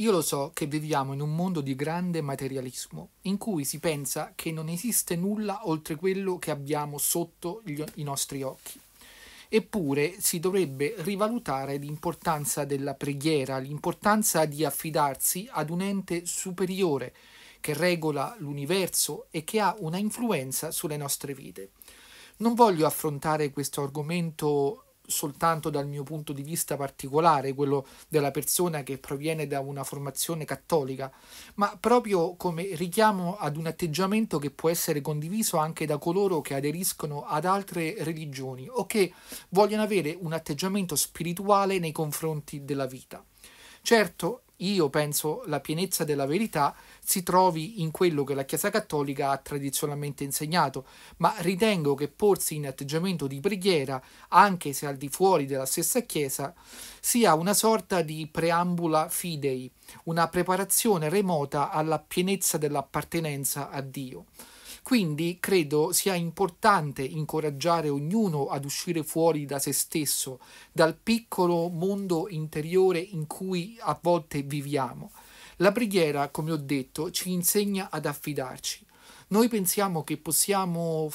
Io lo so che viviamo in un mondo di grande materialismo, in cui si pensa che non esiste nulla oltre quello che abbiamo sotto gli, i nostri occhi. Eppure si dovrebbe rivalutare l'importanza della preghiera, l'importanza di affidarsi ad un ente superiore che regola l'universo e che ha una influenza sulle nostre vite. Non voglio affrontare questo argomento soltanto dal mio punto di vista particolare, quello della persona che proviene da una formazione cattolica, ma proprio come richiamo ad un atteggiamento che può essere condiviso anche da coloro che aderiscono ad altre religioni o che vogliono avere un atteggiamento spirituale nei confronti della vita. Certo, io penso la pienezza della verità si trovi in quello che la Chiesa Cattolica ha tradizionalmente insegnato, ma ritengo che porsi in atteggiamento di preghiera, anche se al di fuori della stessa Chiesa, sia una sorta di preambula fidei, una preparazione remota alla pienezza dell'appartenenza a Dio. Quindi credo sia importante incoraggiare ognuno ad uscire fuori da se stesso, dal piccolo mondo interiore in cui a volte viviamo. La preghiera, come ho detto, ci insegna ad affidarci. Noi pensiamo che possiamo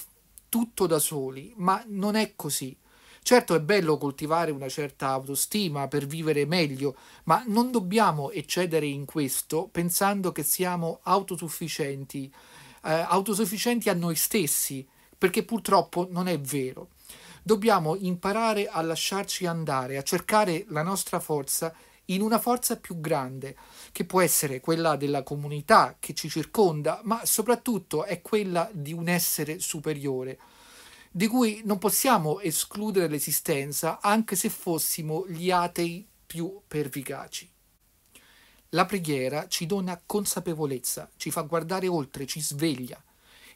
tutto da soli, ma non è così. Certo è bello coltivare una certa autostima per vivere meglio, ma non dobbiamo eccedere in questo pensando che siamo autosufficienti eh, autosufficienti a noi stessi, perché purtroppo non è vero. Dobbiamo imparare a lasciarci andare, a cercare la nostra forza in una forza più grande, che può essere quella della comunità che ci circonda, ma soprattutto è quella di un essere superiore, di cui non possiamo escludere l'esistenza anche se fossimo gli atei più pervicaci. La preghiera ci dona consapevolezza, ci fa guardare oltre, ci sveglia.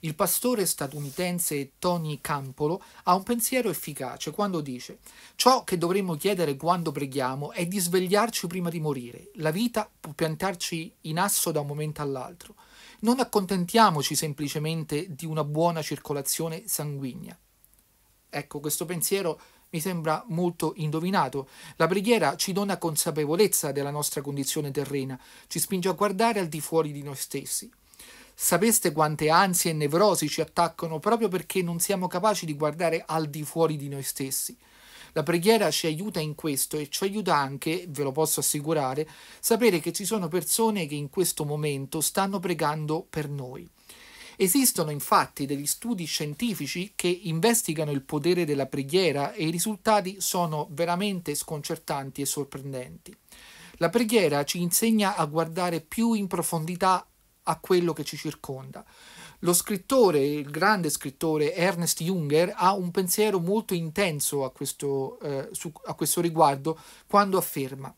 Il pastore statunitense Tony Campolo ha un pensiero efficace quando dice ciò che dovremmo chiedere quando preghiamo è di svegliarci prima di morire. La vita può piantarci in asso da un momento all'altro. Non accontentiamoci semplicemente di una buona circolazione sanguigna. Ecco, questo pensiero mi sembra molto indovinato. La preghiera ci dona consapevolezza della nostra condizione terrena, ci spinge a guardare al di fuori di noi stessi. Sapeste quante ansie e nevrosi ci attaccano proprio perché non siamo capaci di guardare al di fuori di noi stessi. La preghiera ci aiuta in questo e ci aiuta anche, ve lo posso assicurare, sapere che ci sono persone che in questo momento stanno pregando per noi. Esistono infatti degli studi scientifici che investigano il potere della preghiera e i risultati sono veramente sconcertanti e sorprendenti. La preghiera ci insegna a guardare più in profondità a quello che ci circonda. Lo scrittore, il grande scrittore Ernest Junger, ha un pensiero molto intenso a questo, eh, su, a questo riguardo quando afferma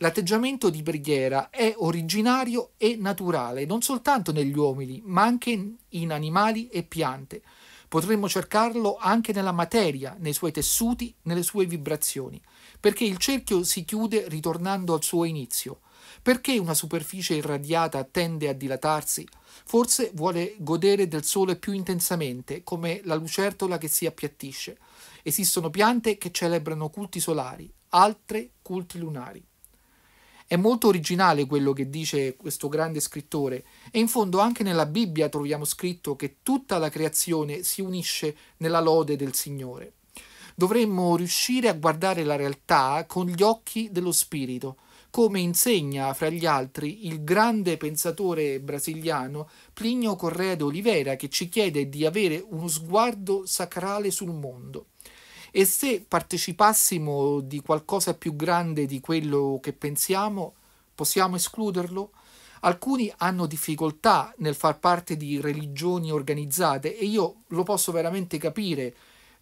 L'atteggiamento di preghiera è originario e naturale non soltanto negli uomini, ma anche in animali e piante. Potremmo cercarlo anche nella materia, nei suoi tessuti, nelle sue vibrazioni, perché il cerchio si chiude ritornando al suo inizio. Perché una superficie irradiata tende a dilatarsi? Forse vuole godere del sole più intensamente, come la lucertola che si appiattisce. Esistono piante che celebrano culti solari, altre culti lunari. È molto originale quello che dice questo grande scrittore e in fondo anche nella Bibbia troviamo scritto che tutta la creazione si unisce nella lode del Signore. Dovremmo riuscire a guardare la realtà con gli occhi dello Spirito, come insegna fra gli altri il grande pensatore brasiliano Plinio Correa de Oliveira che ci chiede di avere uno sguardo sacrale sul mondo. E se partecipassimo di qualcosa più grande di quello che pensiamo, possiamo escluderlo? Alcuni hanno difficoltà nel far parte di religioni organizzate e io lo posso veramente capire,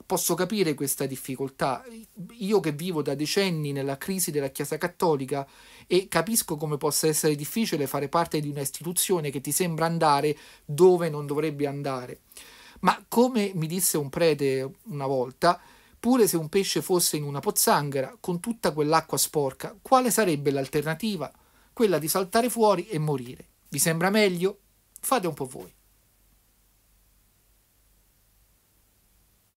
posso capire questa difficoltà. Io che vivo da decenni nella crisi della Chiesa Cattolica e capisco come possa essere difficile fare parte di un'istituzione che ti sembra andare dove non dovrebbe andare. Ma come mi disse un prete una volta, Pure se un pesce fosse in una pozzanghera, con tutta quell'acqua sporca, quale sarebbe l'alternativa? Quella di saltare fuori e morire. Vi sembra meglio? Fate un po' voi.